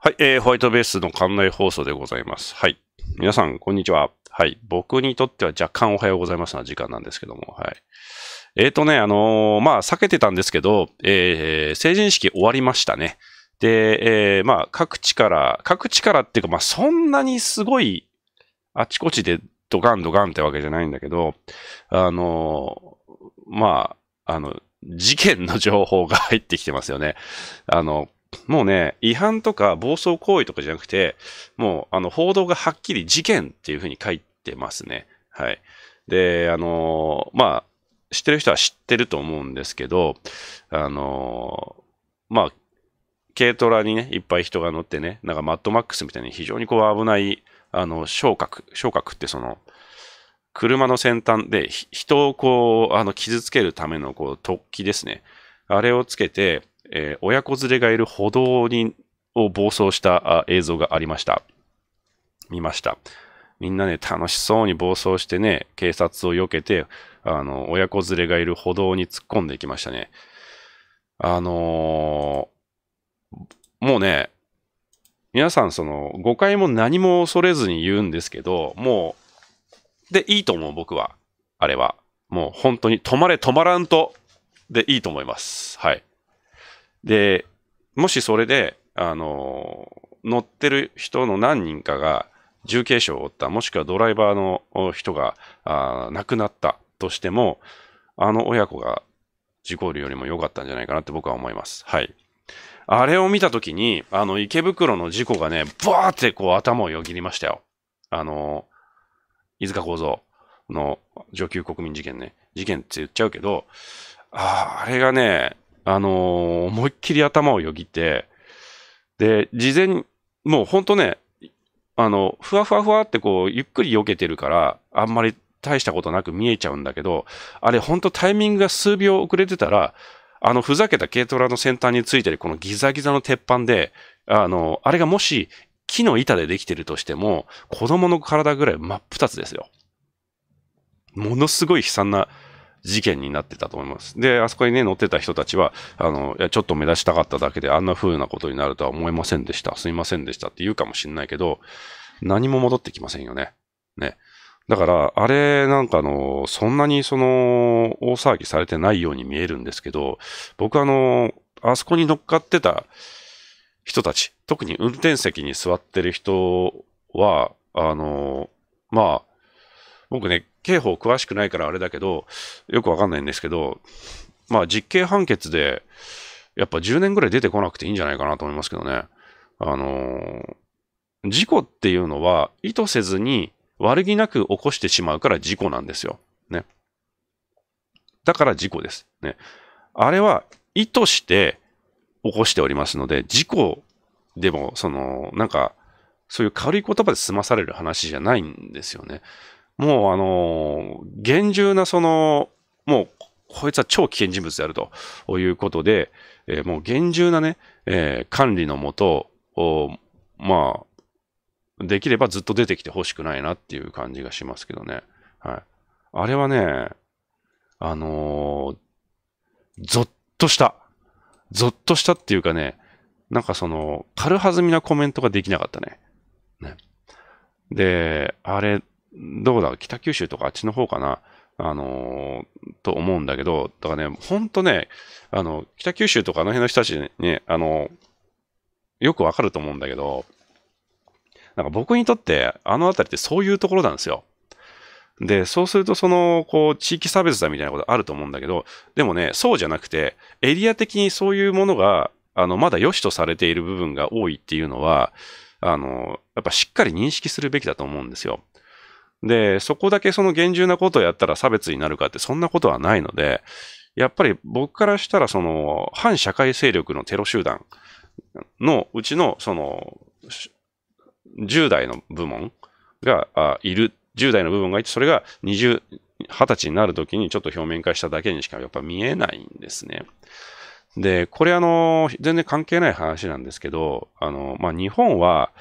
はい、えー、ホワイトベースの館内放送でございます。はい。皆さん、こんにちは。はい。僕にとっては若干おはようございますな時間なんですけども、はい。えっ、ー、とね、あのー、まあ、避けてたんですけど、えー、成人式終わりましたね。で、えー、まあ、各地から、各地からっていうか、まあ、そんなにすごい、あちこちでドガンドガンってわけじゃないんだけど、あのー、まあ、あの、事件の情報が入ってきてますよね。あの、もうね、違反とか暴走行為とかじゃなくて、もう、あの、報道がはっきり事件っていうふうに書いてますね。はい。で、あのー、まあ、知ってる人は知ってると思うんですけど、あのー、まあ、軽トラにね、いっぱい人が乗ってね、なんかマッドマックスみたいに非常にこう危ない、あの、昇格、昇格ってその、車の先端で人をこう、あの、傷つけるためのこう、突起ですね。あれをつけて、えー、親子連れがいる歩道にを暴走した映像がありました。見ました。みんなね、楽しそうに暴走してね、警察を避けて、あの、親子連れがいる歩道に突っ込んでいきましたね。あのー、もうね、皆さん、その、誤解も何も恐れずに言うんですけど、もう、で、いいと思う、僕は。あれは。もう、本当に、止まれ、止まらんと、で、いいと思います。はい。で、もしそれで、あの、乗ってる人の何人かが重軽傷を負った、もしくはドライバーの人があ亡くなったとしても、あの親子が事故るよりも良かったんじゃないかなって僕は思います。はい。あれを見たときに、あの、池袋の事故がね、バーってこう頭をよぎりましたよ。あの、飯塚幸三の上級国民事件ね。事件って言っちゃうけど、ああ、あれがね、あのー、思いっきり頭をよぎって、で、事前に、もうほんとね、あの、ふわふわふわってこう、ゆっくり避けてるから、あんまり大したことなく見えちゃうんだけど、あれほんとタイミングが数秒遅れてたら、あのふざけた軽トラの先端についてるこのギザギザの鉄板で、あの、あれがもし木の板でできてるとしても、子供の体ぐらい真っ二つですよ。ものすごい悲惨な事件になってたと思います。で、あそこにね、乗ってた人たちは、あの、いや、ちょっと目立ちたかっただけで、あんな風なことになるとは思いませんでした。すいませんでしたって言うかもしんないけど、何も戻ってきませんよね。ね。だから、あれなんかあの、そんなにその、大騒ぎされてないように見えるんですけど、僕あの、あそこに乗っかってた人たち、特に運転席に座ってる人は、あの、まあ、僕ね、刑法詳しくないからあれだけど、よくわかんないんですけど、まあ実刑判決で、やっぱ10年ぐらい出てこなくていいんじゃないかなと思いますけどね。あのー、事故っていうのは意図せずに悪気なく起こしてしまうから事故なんですよ。ね。だから事故です。ね。あれは意図して起こしておりますので、事故でも、その、なんか、そういう軽い言葉で済まされる話じゃないんですよね。もうあの、厳重なその、もう、こいつは超危険人物であるということで、えー、もう厳重なね、えー、管理のもと、まあ、できればずっと出てきてほしくないなっていう感じがしますけどね。はい。あれはね、あのー、ゾッとした。ゾッとしたっていうかね、なんかその、軽はずみなコメントができなかったね。ねで、あれ、どこだ、北九州とかあっちの方かな。あのー、と思うんだけど、だからね、ほんとね、あの、北九州とかあの辺の人たちに、ね、あの、よくわかると思うんだけど、なんか僕にとって、あの辺りってそういうところなんですよ。で、そうすると、その、こう、地域差別だみたいなことあると思うんだけど、でもね、そうじゃなくて、エリア的にそういうものが、あの、まだ良しとされている部分が多いっていうのは、あの、やっぱしっかり認識するべきだと思うんですよ。で、そこだけその厳重なことをやったら差別になるかってそんなことはないので、やっぱり僕からしたらその反社会勢力のテロ集団のうちのその10代の部門がいる、10代の部門がいて、それが20、20歳になるときにちょっと表面化しただけにしかやっぱ見えないんですね。で、これあの、全然関係ない話なんですけど、あの、まあ、日本は、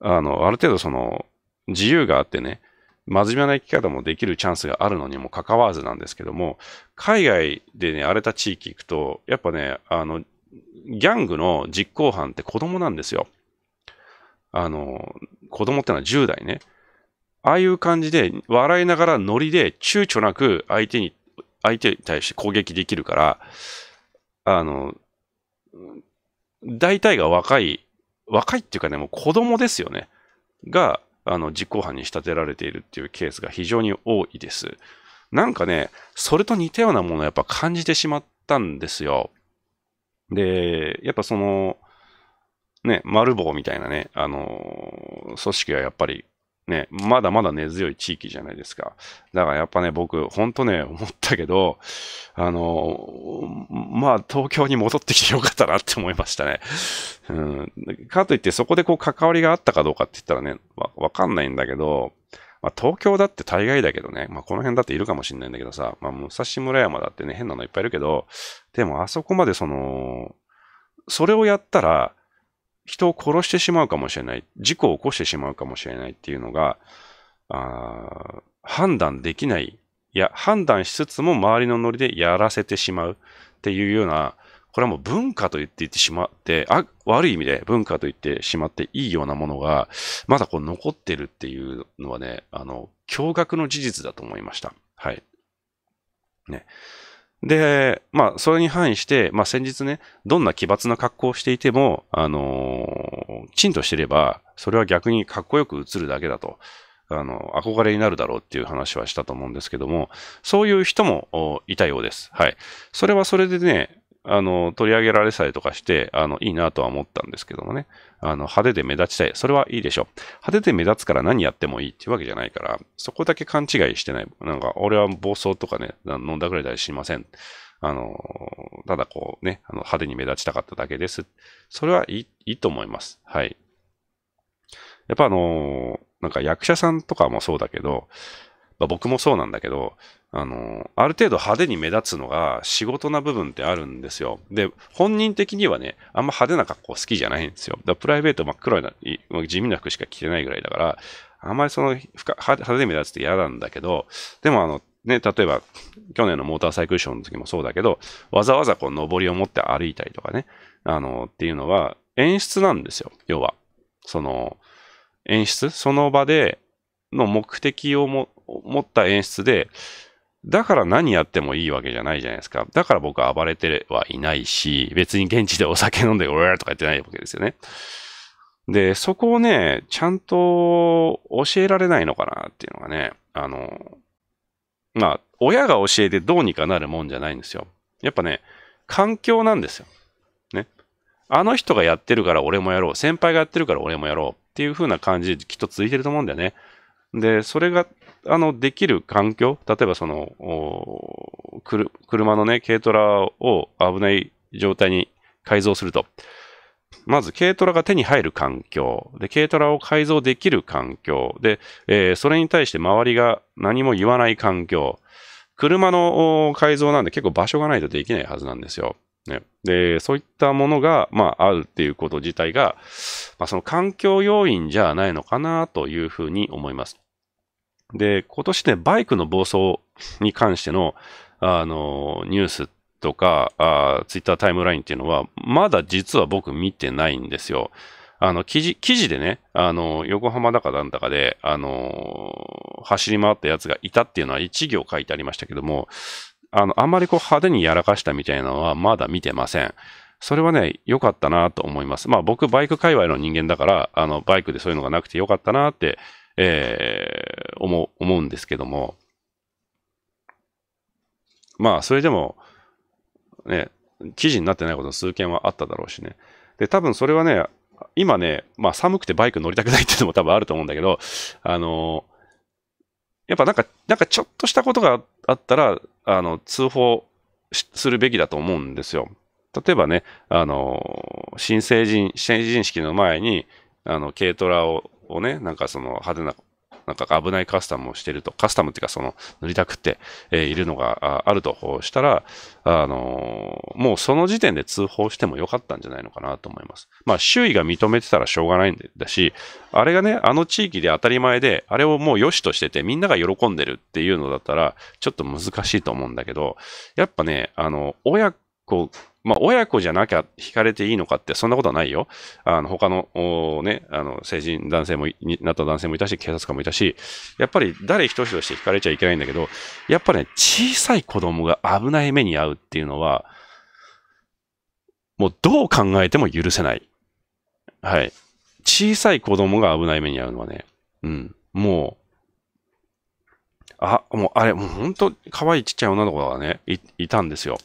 あの、ある程度その、自由があってね、真面目な生き方もできるチャンスがあるのにもかかわらずなんですけども、海外でね、荒れた地域行くと、やっぱね、あの、ギャングの実行犯って子供なんですよ。あの、子供ってのは10代ね。ああいう感じで、笑いながらノリで躊躇なく相手に、相手に対して攻撃できるから、あの、大体が若い、若いっていうかね、もう子供ですよね。が、あの、実行犯に仕立てられているっていうケースが非常に多いです。なんかね、それと似たようなものをやっぱ感じてしまったんですよ。で、やっぱその、ね、丸棒みたいなね、あの、組織はやっぱりね、まだまだ根強い地域じゃないですか。だからやっぱね、僕、ほんとね、思ったけど、あの、まあ、東京に戻ってきてよかったなって思いましたね。うん。かといって、そこでこう、関わりがあったかどうかって言ったらね、わ、わかんないんだけど、まあ、東京だって大概だけどね、まあ、この辺だっているかもしれないんだけどさ、まあ、武蔵村山だってね、変なのいっぱいいるけど、でも、あそこまでその、それをやったら、人を殺してしまうかもしれない、事故を起こしてしまうかもしれないっていうのが、あ判断できない、いや、判断しつつも周りのノリでやらせてしまうっていうような、これはもう文化と言っていってしまって、あ、悪い意味で文化と言ってしまっていいようなものが、まだこう残ってるっていうのはね、あの、驚愕の事実だと思いました。はい。ね。で、まあ、それに反して、まあ、先日ね、どんな奇抜な格好をしていても、あのー、チンとしてれば、それは逆にかっこよく映るだけだと、あの、憧れになるだろうっていう話はしたと思うんですけども、そういう人もいたようです。はい。それはそれでね、あの、取り上げられたりとかして、あの、いいなとは思ったんですけどもね。あの、派手で目立ちたい。それはいいでしょ。派手で目立つから何やってもいいっていうわけじゃないから、そこだけ勘違いしてない。なんか、俺は暴走とかね、飲んだくれたりしません。あの、ただこうね、あの派手に目立ちたかっただけです。それはいい、いいと思います。はい。やっぱあの、なんか役者さんとかもそうだけど、まあ、僕もそうなんだけど、あの、ある程度派手に目立つのが仕事な部分ってあるんですよ。で、本人的にはね、あんま派手な格好好きじゃないんですよ。だプライベート真っ黒な、地味な服しか着てないぐらいだから、あんまりその派手に目立つって嫌なんだけど、でもあの、ね、例えば、去年のモーターサイクルショーの時もそうだけど、わざわざこう、登りを持って歩いたりとかね、あの、っていうのは演出なんですよ、要は。その、演出その場での目的をも思った演出で、だから何やってもいいわけじゃないじゃないですか。だから僕は暴れてはいないし、別に現地でお酒飲んで、おらーとか言ってないわけですよね。で、そこをね、ちゃんと教えられないのかなっていうのがね、あの、まあ、親が教えてどうにかなるもんじゃないんですよ。やっぱね、環境なんですよ。ね。あの人がやってるから俺もやろう。先輩がやってるから俺もやろう。っていう風な感じできっと続いてると思うんだよね。で、それがあの、できる環境、例えばその、車のね、軽トラを危ない状態に改造すると、まず軽トラが手に入る環境、で、軽トラを改造できる環境、で、えー、それに対して周りが何も言わない環境、車の改造なんで結構場所がないとできないはずなんですよ。ね、で、そういったものが、まあ、あるっていうこと自体が、まあ、その環境要因じゃないのかなというふうに思います。で、今年ね、バイクの暴走に関しての、あの、ニュースとか、あツイッタータイムラインっていうのは、まだ実は僕見てないんですよ。あの、記事、記事でね、あの、横浜だかなんだかで、あの、走り回ったやつがいたっていうのは一行書いてありましたけども、あの、あんまりこう派手にやらかしたみたいなのはまだ見てません。それはね、良かったなと思います。まあ僕、バイク界隈の人間だから、あの、バイクでそういうのがなくて良かったなってえー、思う、思うんですけども。まあ、それでも、ね、記事になってないことの数件はあっただろうしね。で、多分それはね、今ね、まあ寒くてバイク乗りたくないっていうのも多分あると思うんだけど、あのやっぱなんか、なんかちょっとしたことがあったら、あの、通報するべきだと思うんですよ。例えばね、あの、新成人、成人式の前に、あの、軽トラををね、なんかその派手な、なんか危ないカスタムをしてると、カスタムっていうかその塗りたくって、えいるのがあるとしたら、あのもうその時点で通報してもよかったんじゃないのかなと思います。まあ周囲が認めてたらしょうがないんだし、あれがね、あの地域で当たり前で、あれをもう良しとしててみんなが喜んでるっていうのだったら、ちょっと難しいと思うんだけど、やっぱね、あの、親子まあ、親子じゃなきゃ引かれていいのかって、そんなことはないよ。あの、他の、ね、あの、成人男性も、になった男性もいたし、警察官もいたし、やっぱり誰一人として引かれちゃいけないんだけど、やっぱね、小さい子供が危ない目に遭うっていうのは、もうどう考えても許せない。はい。小さい子供が危ない目に遭うのはね、うん、もう、あ、もうあれ、もう本当可愛いちっちゃい女の子がねい、いたんですよ。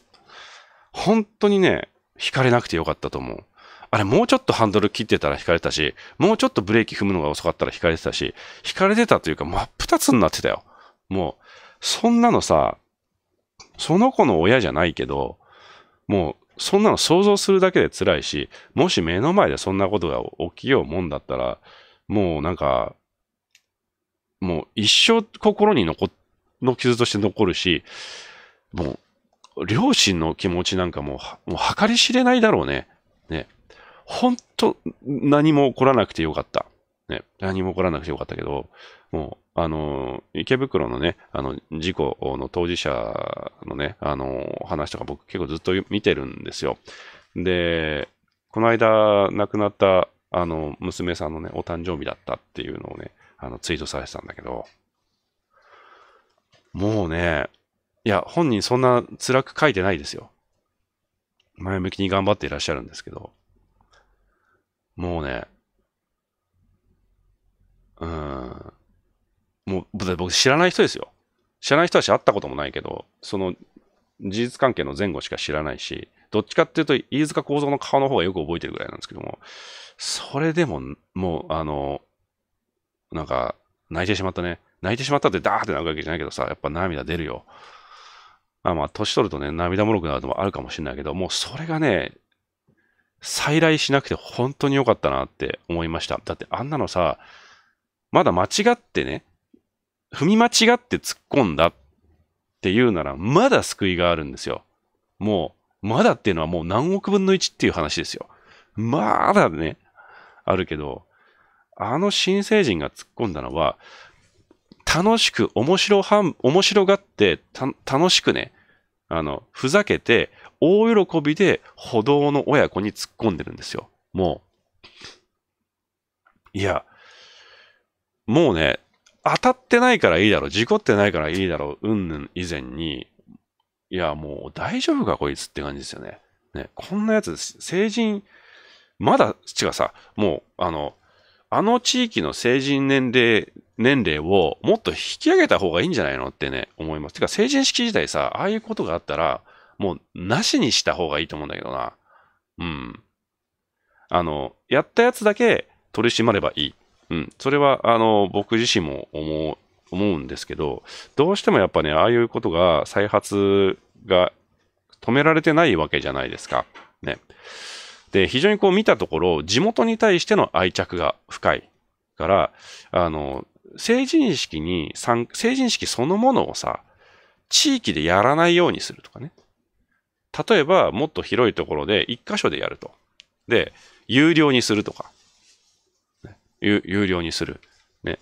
本当にね、惹かれなくてよかったと思う。あれ、もうちょっとハンドル切ってたら惹かれたし、もうちょっとブレーキ踏むのが遅かったら惹かれてたし、惹かれてたというか、真っ二つになってたよ。もう、そんなのさ、その子の親じゃないけど、もう、そんなの想像するだけで辛いし、もし目の前でそんなことが起きようもんだったら、もうなんか、もう一生心に残、の傷として残るし、もう両親の気持ちなんかもう、もう計り知れないだろうね。ね。本当何も起こらなくてよかった。ね。何も起こらなくてよかったけど、もう、あの、池袋のね、あの、事故の当事者のね、あの、話とか僕結構ずっと見てるんですよ。で、この間亡くなった、あの、娘さんのね、お誕生日だったっていうのをね、あの、ツイートされてたんだけど、もうね、いや、本人そんな辛く書いてないですよ。前向きに頑張っていらっしゃるんですけど。もうね、うん。もう、僕知らない人ですよ。知らない人はし会ったこともないけど、その事実関係の前後しか知らないし、どっちかっていうと飯塚幸三の顔の方がよく覚えてるぐらいなんですけども、それでも、もう、あの、なんか、泣いてしまったね。泣いてしまったってダーってなるわけじゃないけどさ、やっぱ涙出るよ。まあまあ、年取るとね、涙もろくなるのもあるかもしれないけど、もうそれがね、再来しなくて本当に良かったなって思いました。だってあんなのさ、まだ間違ってね、踏み間違って突っ込んだっていうなら、まだ救いがあるんですよ。もう、まだっていうのはもう何億分の1っていう話ですよ。まだね、あるけど、あの新成人が突っ込んだのは、楽しく、面白はん、面白がって、楽しくね、あの、ふざけて、大喜びで歩道の親子に突っ込んでるんですよ。もう。いや、もうね、当たってないからいいだろう、事故ってないからいいだろう、うんぬん以前に、いや、もう大丈夫か、こいつって感じですよね。ね、こんなやつ、成人、まだ、違うさ、もう、あの、あの地域の成人年齢年齢をもっと引き上げた方がいいんじゃないのってね、思います。てか、成人式自体さ、ああいうことがあったら、もうなしにした方がいいと思うんだけどな。うん。あの、やったやつだけ取り締まればいい。うん。それは、あの、僕自身も思う、思うんですけど、どうしてもやっぱね、ああいうことが再発が止められてないわけじゃないですか。ね。で、非常にこう見たところ、地元に対しての愛着が深いから、あの、成人式に、成人式そのものをさ、地域でやらないようにするとかね。例えば、もっと広いところで一箇所でやると。で、有料にするとか。ね、有有料にする。ね。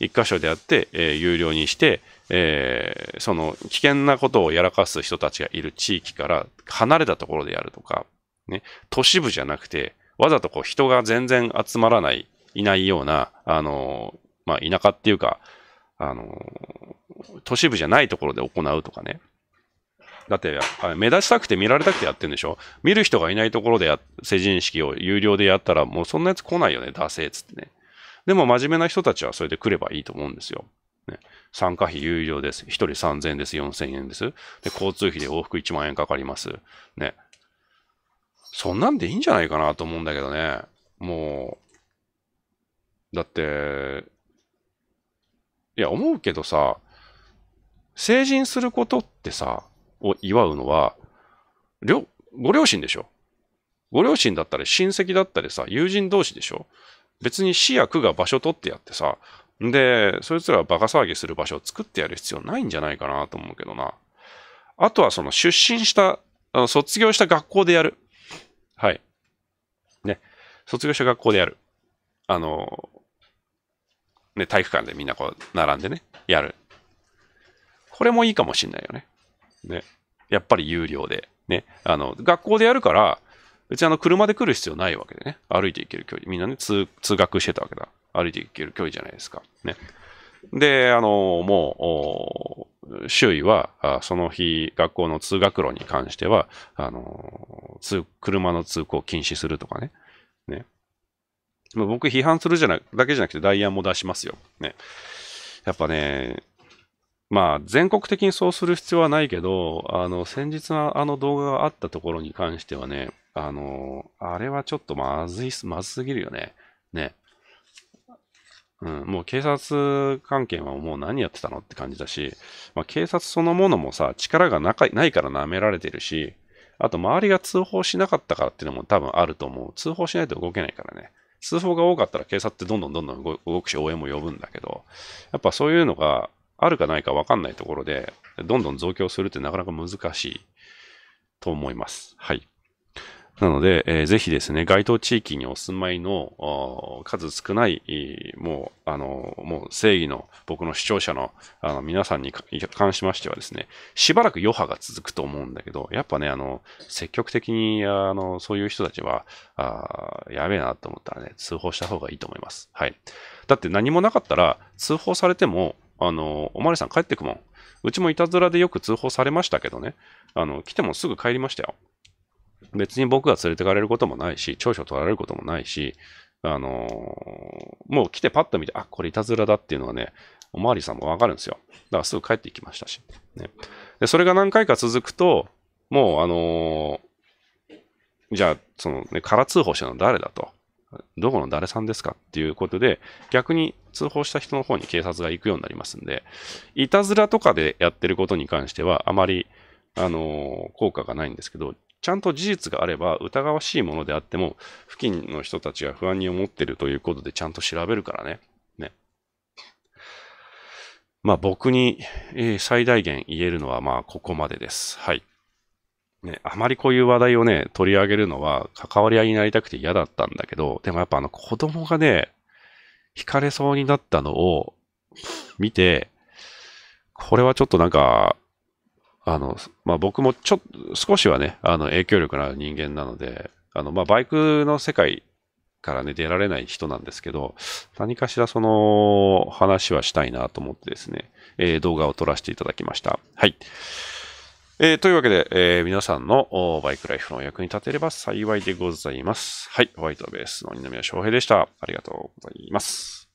一箇所でやって、えー、有料にして、えー、その危険なことをやらかす人たちがいる地域から離れたところでやるとか、ね、都市部じゃなくて、わざとこう人が全然集まらない、いないような、あのーまあ、田舎っていうか、あの、都市部じゃないところで行うとかね。だって、目立ちたくて見られたくてやってるんでしょ見る人がいないところでや、成人式を有料でやったら、もうそんなやつ来ないよね、ダセーっつってね。でも真面目な人たちはそれで来ればいいと思うんですよ。ね、参加費有料です。1人3000円です。4000円です。で、交通費で往復1万円かかります。ね。そんなんでいいんじゃないかなと思うんだけどね。もう、だって、いや、思うけどさ、成人することってさ、を祝うのは、両、ご両親でしょご両親だったり親戚だったりさ、友人同士でしょ別に市や区が場所取ってやってさ、んで、そいつらはバカ騒ぎする場所を作ってやる必要ないんじゃないかなと思うけどな。あとはその出身した、卒業した学校でやる。はい。ね。卒業した学校でやる。あの、ね、体育館でみんなこう、並んでね、やる。これもいいかもしんないよね。ね。やっぱり有料で。ね。あの、学校でやるから、別にあの、車で来る必要ないわけでね。歩いていける距離。みんなね、通学してたわけだ。歩いていける距離じゃないですか。ね。で、あの、もう、周囲は、その日、学校の通学路に関しては、あの、車の通行禁止するとかね。ね。まあ、僕批判するじゃなだけじゃなくて代案も出しますよ。ね。やっぱね、まあ、全国的にそうする必要はないけど、あの、先日のあの動画があったところに関してはね、あの、あれはちょっとまずいす、まずすぎるよね。ね。うん、もう警察関係はもう何やってたのって感じだし、まあ、警察そのものもさ、力がなかないから舐められてるし、あと周りが通報しなかったからっていうのも多分あると思う。通報しないと動けないからね。通報が多かったら警察ってどんどんどんどん動くし応援も呼ぶんだけど、やっぱそういうのがあるかないかわかんないところで、どんどん増強するってなかなか難しいと思います。はい。なので、えー、ぜひですね、該当地域にお住まいの数少ない、もう、あの、もう正義の僕の視聴者のあの皆さんに関しましてはですね、しばらく余波が続くと思うんだけど、やっぱね、あの、積極的に、あの、そういう人たちは、あやべえなと思ったらね、通報した方がいいと思います。はい。だって何もなかったら、通報されても、あの、おまれりさん帰ってくもん。うちもいたずらでよく通報されましたけどね、あの、来てもすぐ帰りましたよ。別に僕が連れてかれることもないし、長所取られることもないし、あのー、もう来てパッと見て、あ、これいたずらだっていうのはね、おまわりさんもわかるんですよ。だからすぐ帰ってきましたし。ね、でそれが何回か続くと、もうあのー、じゃあ、そのね、空通報したの誰だと。どこの誰さんですかっていうことで、逆に通報した人の方に警察が行くようになりますんで、いたずらとかでやってることに関しては、あまり、あのー、効果がないんですけど、ちゃんと事実があれば疑わしいものであっても、付近の人たちが不安に思ってるということでちゃんと調べるからね。ね。まあ僕に、えー、最大限言えるのはまあここまでです。はい。ね、あまりこういう話題をね、取り上げるのは関わり合いになりたくて嫌だったんだけど、でもやっぱあの子供がね、惹かれそうになったのを見て、これはちょっとなんか、あの、まあ、僕もちょっと、少しはね、あの、影響力のある人間なので、あの、まあ、バイクの世界からね、出られない人なんですけど、何かしらその話はしたいなと思ってですね、えー、動画を撮らせていただきました。はい。えー、というわけで、えー、皆さんのバイクライフの役に立てれば幸いでございます。はい。ホワイトベースの二宮翔平でした。ありがとうございます。